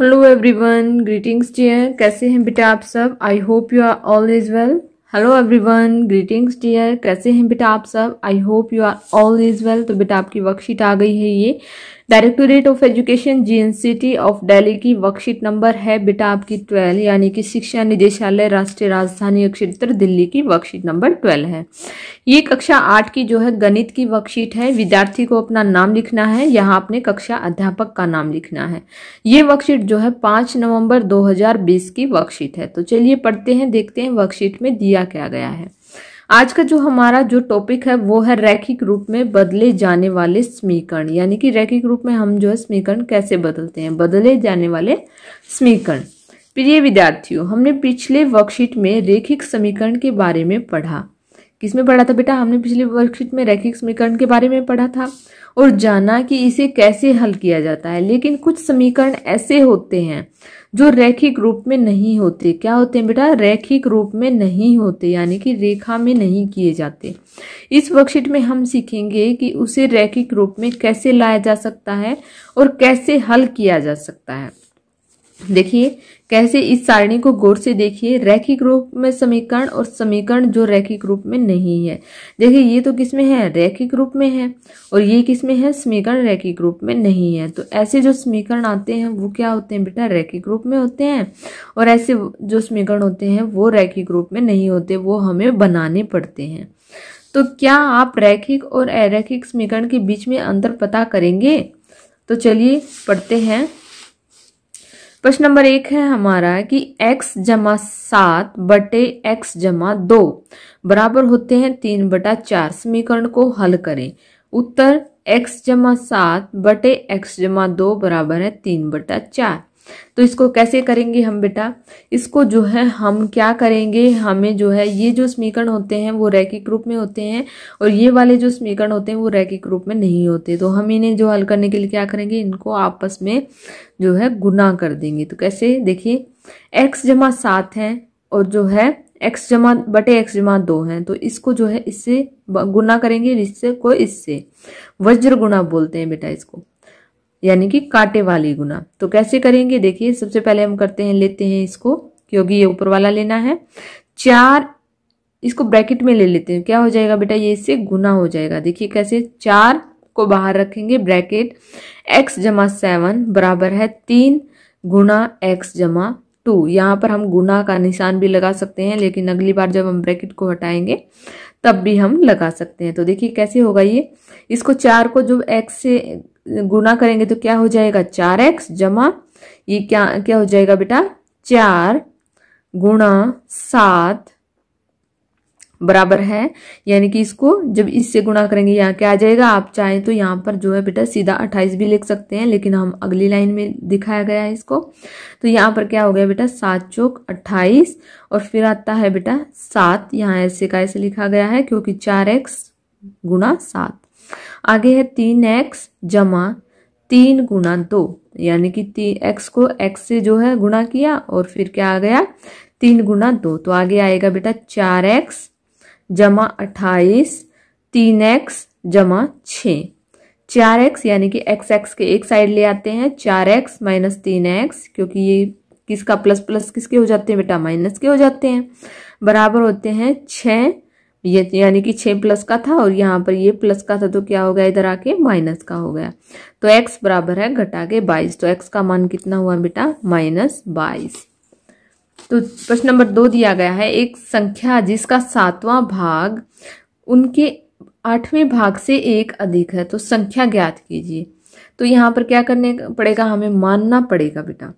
hello everyone greetings dear कैसे हैं बेटा आप सब I hope you are all is well hello everyone greetings dear कैसे हैं बेटा आप सब I hope you are all is well तो बेटा आपकी वर्कशीट आ गई है ये directorate of education GNCT of Delhi की वर्कशीट नंबर है बेटा आपकी ट्वेल्व यानी कि शिक्षा निदेशालय राष्ट्रीय राजधानी क्षेत्र दिल्ली की वर्कशीट नंबर ट्वेल्व है ये कक्षा आठ की जो है गणित की वर्कशीट है विद्यार्थी को अपना नाम लिखना है यहाँ अपने कक्षा अध्यापक का नाम लिखना है ये वर्कशीट जो है पाँच नवम्बर दो की वर्कशीट है तो चलिए पढ़ते हैं देखते हैं वर्कशीट में दिया क्या गया है आज का जो हमारा जो टॉपिक है वो है रैखिक रूप में बदले जाने वाले समीकरण यानी कि रैखिक रूप में हम जो है समीकरण कैसे बदलते हैं बदले जाने वाले समीकरण प्रिय विद्यार्थियों हमने पिछले वर्कशीट में रेखिक समीकरण के बारे में पढ़ा किसमें पढ़ा था बेटा हमने पिछले वर्कशीट में रैखिक समीकरण के बारे में पढ़ा था और जाना कि इसे कैसे हल किया जाता है लेकिन कुछ समीकरण ऐसे होते हैं जो रैखिक रूप में नहीं होते क्या होते हैं बेटा रैखिक रूप में नहीं होते यानी कि रेखा में नहीं किए जाते इस वर्कशीट में हम सीखेंगे कि उसे रैखिक रूप में कैसे लाया जा सकता है और कैसे हल किया जा सकता है देखिए कैसे इस सारणी को गौर से देखिए रैखिक रूप में समीकरण और समीकरण जो रैखिक रूप में नहीं है देखिए ये तो किस में है रैखिक रूप में है और ये किस में है समीकरण रैखिक रूप में नहीं है तो ऐसे जो समीकरण आते हैं वो क्या होते हैं बेटा रैखिक रूप में होते हैं और ऐसे जो समीकरण होते हैं वो रैखिक रूप में नहीं होते वो हमें बनाने पड़ते हैं तो क्या आप रैखिक और अरैखिक समीकरण के बीच में अंतर पता करेंगे तो चलिए पढ़ते हैं प्रश्न नंबर एक है हमारा कि x जमा सात बटे एक्स जमा दो बराबर होते हैं तीन बटा चार समीकरण को हल करें उत्तर x जमा सात बटे एक्स जमा दो बराबर है तीन बटा चार तो इसको कैसे करेंगे हम बेटा इसको जो है हम क्या करेंगे हमें जो है ये जो समीकरण होते हैं वो रैकिक रूप में होते हैं और ये वाले जो समीकरण होते हैं वो रैकिक रूप में नहीं होते तो हम इन्हें जो हल करने के लिए क्या करेंगे इनको आपस में जो है गुना कर देंगे तो कैसे देखिए एक्स जमा सात है और जो है एक्स जमा बटे एक्स जमा दो है तो इसको जो है इससे गुना करेंगे इससे को इससे वज्र गुना बोलते हैं बेटा इसको यानी कि कांटे वाली गुना तो कैसे करेंगे देखिए सबसे पहले हम करते हैं लेते हैं इसको क्योंकि ये ऊपर वाला लेना है चार इसको ब्रैकेट में ले लेते हैं क्या हो जाएगा बेटा ये इससे गुना हो जाएगा देखिए कैसे चार को बाहर रखेंगे ब्रैकेट एक्स जमा सेवन बराबर है तीन गुना एक्स जमा टू यहाँ पर हम गुना का निशान भी लगा सकते हैं लेकिन अगली बार जब हम ब्रैकेट को हटाएंगे तब भी हम लगा सकते हैं तो देखिए कैसे होगा ये इसको चार को जो एक्स से गुना करेंगे तो क्या हो जाएगा चार एक्स जमा ये क्या क्या हो जाएगा बेटा चार गुणा सात बराबर है यानी कि इसको जब इससे गुणा करेंगे यहाँ क्या आ जाएगा आप चाहे तो यहाँ पर जो है बेटा सीधा अट्ठाईस भी लिख सकते हैं लेकिन हम अगली लाइन में दिखाया गया है इसको तो यहाँ पर क्या हो गया बेटा सात चौक अट्ठाईस और फिर आता है बेटा सात यहाँ ऐसे का ऐसे लिखा गया है क्योंकि चार एक्स गुणा सात आगे है तीन एक्स जमा तीन गुणा दो यानी कि ती, एक्स को एक्स से जो है गुणा किया और फिर क्या आ गया तीन गुणा दो तो आगे आएगा बेटा चार एक्स जमा अट्ठाईस तीन एक्स जमा छ चार एक्स यानी कि एक्स एक्स के एक साइड ले आते हैं चार एक्स माइनस तीन एक्स क्योंकि ये किसका प्लस प्लस किसके हो जाते हैं बेटा माइनस के हो जाते हैं बराबर होते हैं छः ये यानी कि छः प्लस का था और यहाँ पर ये प्लस का था तो क्या हो गया इधर आके माइनस का हो गया तो एक्स बराबर है घटा के बाईस तो एक्स का मान कितना हुआ बेटा माइनस बाईस तो प्रश्न नंबर दो दिया गया है एक संख्या जिसका सातवां भाग उनके आठवें भाग से एक अधिक है तो संख्या ज्ञात कीजिए तो यहाँ पर क्या करने पड़ेगा हमें मानना पड़ेगा बेटा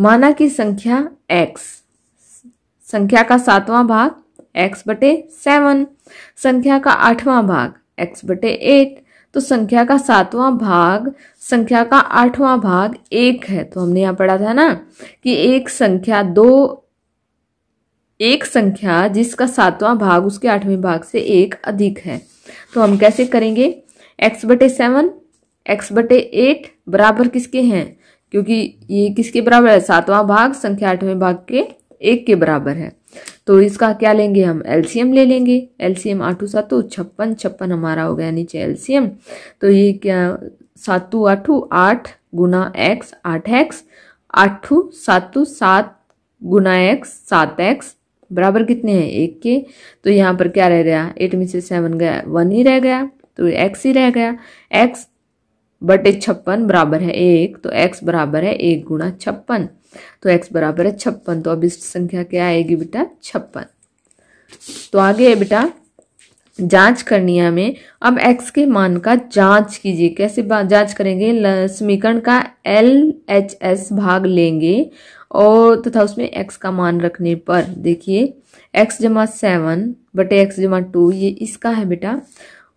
माना कि संख्या एक्स संख्या का सातवां भाग एक्स बटे सेवन संख्या का आठवां भाग एक्स बटे एट तो संख्या का सातवां भाग संख्या का आठवां भाग एक है तो हमने यहाँ पढ़ा था ना कि एक संख्या दो एक संख्या जिसका सातवां भाग उसके आठवें भाग से एक अधिक है तो हम कैसे करेंगे एक्स बटे सेवन एक्स बटे एट बराबर किसके हैं क्योंकि ये किसके बराबर है सातवां भाग संख्या आठवें भाग के एक के बराबर है तो इसका क्या लेंगे हम एलसीएम ले लेंगे एलसीएम आठू सातू छप्पन छप्पन हमारा हो गया नीचे एलसीएम तो ये क्या सातू आठू आठ गुना एक्स आठ एक्स आठू सातू सात गुना एक्स सात एक्स बराबर कितने हैं एक के तो यहाँ पर क्या रह गया एट में से सेवन गया वन ही रह गया तो एक्स ही रह गया एक्स बटे छप्पन बराबर है एक तो x बराबर है एक गुणा छप्पन तो x बराबर है छप्पन तो अब इस संख्या क्या आएगी बेटा छप्पन तो आगे है बेटा जांच करनी है हमें अब x के मान का जांच कीजिए कैसे जांच करेंगे समीकरण का एल एच एस भाग लेंगे और तथा उसमें x का मान रखने पर देखिए x जमा सेवन बटे एक्स जमा टू ये इसका है बेटा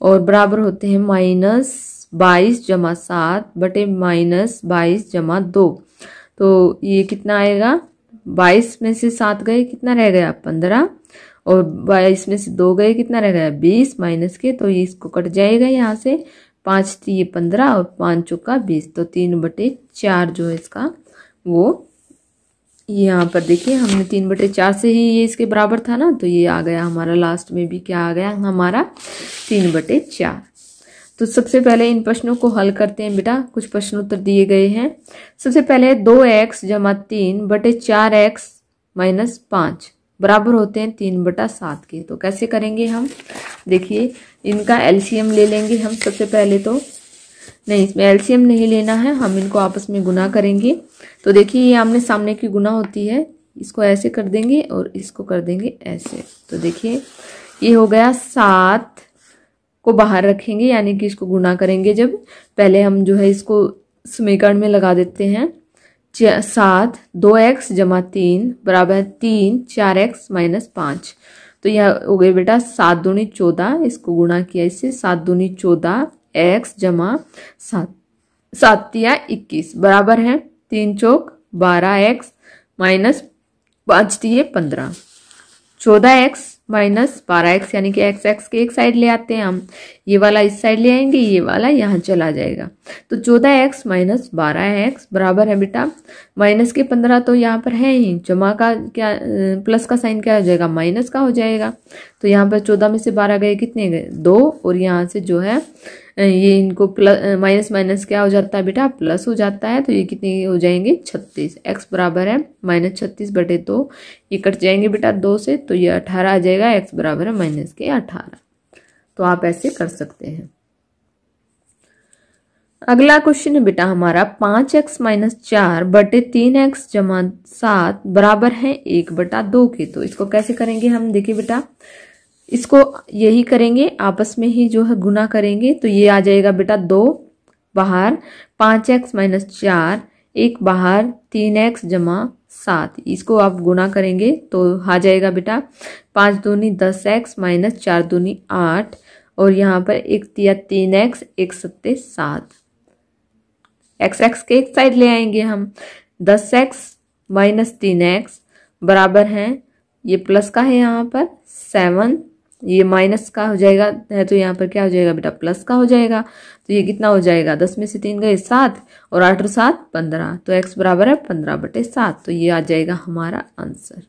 और बराबर होते हैं माइनस बाईस जमा सात बटे माइनस बाईस जमा दो तो ये कितना आएगा बाईस में से सात गए कितना रह गया पंद्रह और बाईस में से दो गए कितना रह गया बीस माइनस के तो ये इसको कट जाएगा यहाँ से पाँच थी ये पंद्रह और पाँच चौका बीस तो तीन बटे चार जो है इसका वो यहाँ पर देखिए हमने तीन बटे चार से ही ये इसके बराबर था ना तो ये आ गया हमारा लास्ट में भी क्या आ गया हमारा तीन बटे चार तो सबसे पहले इन प्रश्नों को हल करते हैं बेटा कुछ प्रश्न उत्तर दिए गए हैं सबसे पहले दो एक्स जमा तीन बटे चार एक्स माइनस पाँच बराबर होते हैं तीन बटा सात के तो कैसे करेंगे हम देखिए इनका एलसीएम ले लेंगे हम सबसे पहले तो नहीं इसमें एलसीएम नहीं लेना है हम इनको आपस में गुना करेंगे तो देखिए ये आमने सामने की गुना होती है इसको ऐसे कर देंगे और इसको कर देंगे ऐसे तो देखिए ये हो गया सात को बाहर रखेंगे यानी कि इसको गुणा करेंगे जब पहले हम जो है इसको समीकरण में लगा देते हैं सात दो एक्स जमा तीन बराबर है तीन चार एक्स माइनस पाँच तो यह हो गई बेटा सात दूनी चौदह इसको गुणा किया इससे सात दूनी चौदह एक्स जमा सात सात या इक्कीस बराबर है तीन चौक बारह एक्स माइनस पाँच दिए पंद्रह चौदह एक्स माइनस बारह एक्स यानी कि एक्स एक्स के एक साइड ले आते हैं हम ये वाला इस साइड ले आएंगे ये वाला यहाँ चला जाएगा तो चौदह एक्स माइनस बारह एक्स बराबर है बेटा माइनस के पंद्रह तो यहाँ पर है ही जमा का क्या प्लस का साइन क्या हो जाएगा माइनस का हो जाएगा तो यहाँ पर चौदह में से बारह गए कितने गए दो और यहाँ से जो है ये इनको प्लस माइनस माइनस क्या हो जाता है बेटा प्लस हो जाता है तो ये कितने हो जाएंगे छत्तीस एक्स बराबर है माइनस छत्तीस बटे दो ये कट जाएंगे बेटा दो से तो ये अठारह आ जाएगा एक्स बराबर है माइनस के अठारह तो आप ऐसे कर सकते हैं अगला क्वेश्चन है बेटा हमारा पांच एक्स माइनस चार बटे तीन एक्स जमा सात बराबर है एक बटा दो के तो इसको कैसे करेंगे हम देखिए बेटा इसको यही करेंगे आपस में ही जो है गुना करेंगे तो ये आ जाएगा बेटा दो बाहर पाँच एक्स माइनस चार एक बाहर तीन एक्स जमा सात इसको आप गुना करेंगे तो आ जाएगा बेटा पाँच दूनी दस एक्स माइनस चार दूनी आठ और यहाँ पर एक तिया तीन एक्स एक सत्ते सात एक्स एक्स के एक साइड ले आएंगे हम दस एक्स माइनस तीन एक्स बराबर हैं ये प्लस का है यहाँ पर सेवन ये माइनस का हो जाएगा है तो यहाँ पर क्या हो जाएगा बेटा प्लस का हो जाएगा तो ये कितना हो जाएगा दस में से तीन गए सात और आठ और सात पंद्रह तो एक्स बराबर है पंद्रह बटे सात तो ये आ जाएगा हमारा आंसर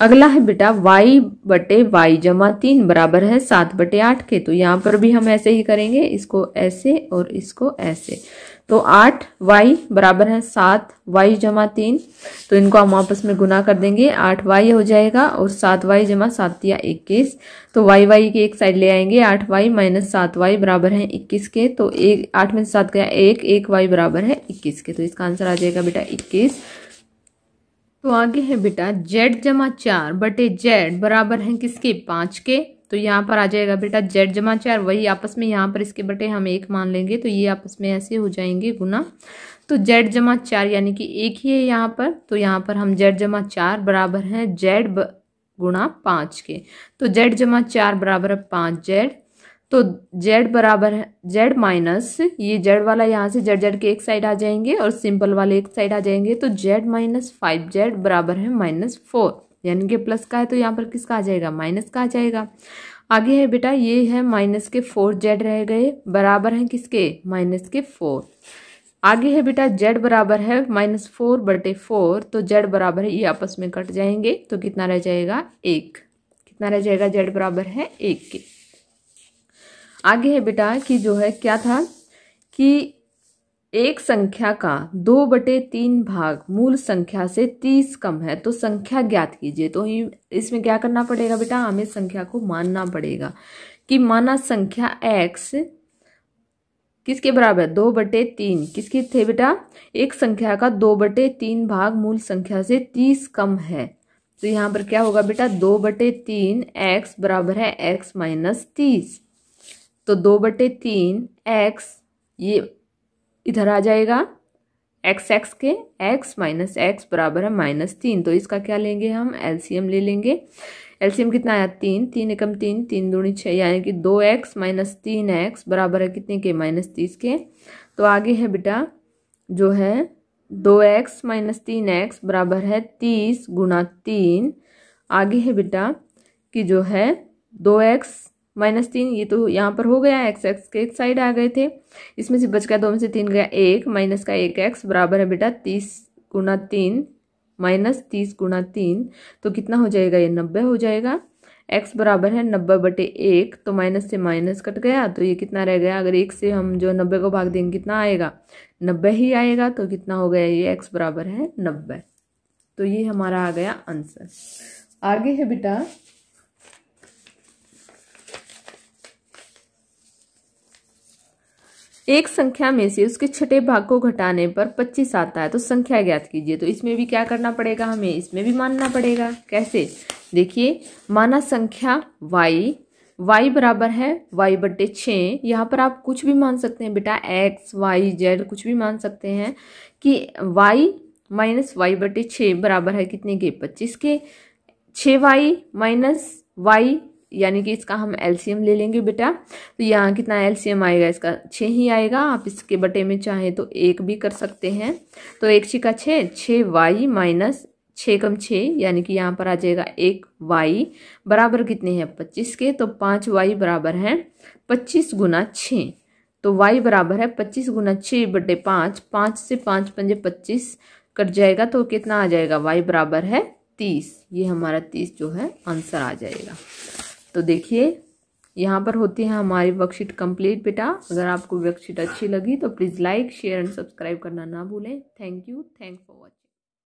अगला है बेटा वाई बटे वाई जमा तीन बराबर है सात बटे आठ के तो यहाँ पर भी हम ऐसे ही करेंगे इसको ऐसे और इसको ऐसे तो आठ वाई बराबर है सात वाई जमा तीन तो इनको हम आपस में गुना कर देंगे आठ वाई हो जाएगा और सात वाई जमा सात या इक्कीस तो वाई वाई के एक साइड ले आएंगे आठ वाई माइनस सात वाई बराबर है इक्कीस के तो एक आठ में सात गया एक एक वाई बराबर है इक्कीस के तो इसका आंसर आ जाएगा बेटा इक्कीस तो आगे है बेटा जेड जमा चार बटे जेड बराबर है किसके पाँच के तो यहाँ पर आ जाएगा बेटा जेड जमा चार वही आपस में यहाँ पर इसके बटे हम एक मान लेंगे तो ये आपस में ऐसे हो जाएंगे गुना तो जेड जमा चार यानी कि एक ही है यहाँ पर तो यहाँ पर हम जेड जमा चार बराबर हैं जेड गुना गुणा पाँच के तो जेड जमा चार बराबर है पाँच जेड तो जेड बराबर है जेड माइनस ये जेड वाला यहाँ से जेड जेड के एक साइड आ जाएंगे और सिंपल वाले एक साइड आ जाएंगे तो जेड माइनस फाइव जेड बराबर है माइनस फोर यानी कि प्लस का है तो यहाँ पर किसका आ जाएगा माइनस का आ जाएगा आगे है बेटा ये है माइनस के फोर जेड रह गए बराबर हैं किसके माइनस के फोर आगे है बेटा जेड बराबर है माइनस फोर बटे फोर तो जेड बराबर है ये आपस में कट जाएंगे तो कितना रह जाएगा एक कितना रह जाएगा जेड बराबर है एक के आगे है बेटा कि जो है क्या था कि एक संख्या का दो बटे तीन भाग मूल संख्या से तीस कम है तो संख्या ज्ञात कीजिए तो इसमें क्या करना पड़ेगा बेटा हमें संख्या को मानना पड़ेगा कि माना संख्या एक्स किसके बराबर है दो बटे तीन किसके थे बेटा एक संख्या का दो बटे तीन भाग मूल संख्या से तीस कम है तो यहाँ पर क्या होगा बेटा दो बटे तीन एक्स बराबर है एक्स माइनस तीस तो दो बटे तीन एक्स ये इधर आ जाएगा एक्स एक्स के एक्स माइनस एक्स बराबर है माइनस तीन तो इसका क्या लेंगे हम एलसीएम ले लेंगे एलसीएम कितना आया तीन तीन एकम तीन तीन दूनी छः यानी कि दो एक्स माइनस तीन एक्स बराबर है कितने के माइनस तीस के तो आगे है बेटा जो है दो एक्स माइनस तीन एक्स बराबर है तीस गुना तीन आगे है बेटा कि जो है दो एक्स माइनस तीन ये तो यहाँ पर हो गया एक्स एक्स के एक साइड आ गए थे इसमें से बच गया दो में से तीन गया एक माइनस का एक एक्स बराबर है बेटा तीस गुना तीन माइनस तीस गुना तीन तो कितना हो जाएगा ये नब्बे हो जाएगा एक्स बराबर है नब्बे बटे एक तो माइनस से माइनस कट गया तो ये कितना रह गया अगर एक से हम जो नब्बे को भाग देंगे कितना आएगा नब्बे ही आएगा तो कितना हो गया ये एक्स बराबर है नब्बे तो ये हमारा आ गया आंसर आगे है बेटा एक संख्या में से उसके छठे भाग को घटाने पर 25 आता है तो संख्या ज्ञात कीजिए तो इसमें भी क्या करना पड़ेगा हमें इसमें भी मानना पड़ेगा कैसे देखिए माना संख्या वाई वाई बराबर है वाई बट्टे छः यहाँ पर आप कुछ भी मान सकते हैं बेटा एक्स वाई जेड कुछ भी मान सकते हैं कि वाई माइनस वाई बटे छः बराबर है कितने के पच्चीस के छ वाई माइनस वाई यानी कि इसका हम एलसीएम ले लेंगे बेटा तो यहाँ कितना एलसीएम आएगा इसका छः ही आएगा आप इसके बटे में चाहें तो एक भी कर सकते हैं तो एक छिका छः छः वाई माइनस छः कम छः यानी कि यहाँ पर आ जाएगा एक वाई बराबर कितने हैं पच्चीस के तो पाँच वाई बराबर हैं पच्चीस गुना छः तो वाई बराबर है पच्चीस गुना छः बटे पाँच पाँच से पाँच पंजे पच्चीस कट जाएगा तो कितना आ जाएगा वाई बराबर है तीस ये हमारा तीस जो है आंसर आ जाएगा तो देखिए यहाँ पर होती है हमारी वर्कशीट कंप्लीट बेटा अगर आपको वर्कशीट अच्छी लगी तो please like share and subscribe करना ना भूलें thank you thank for watching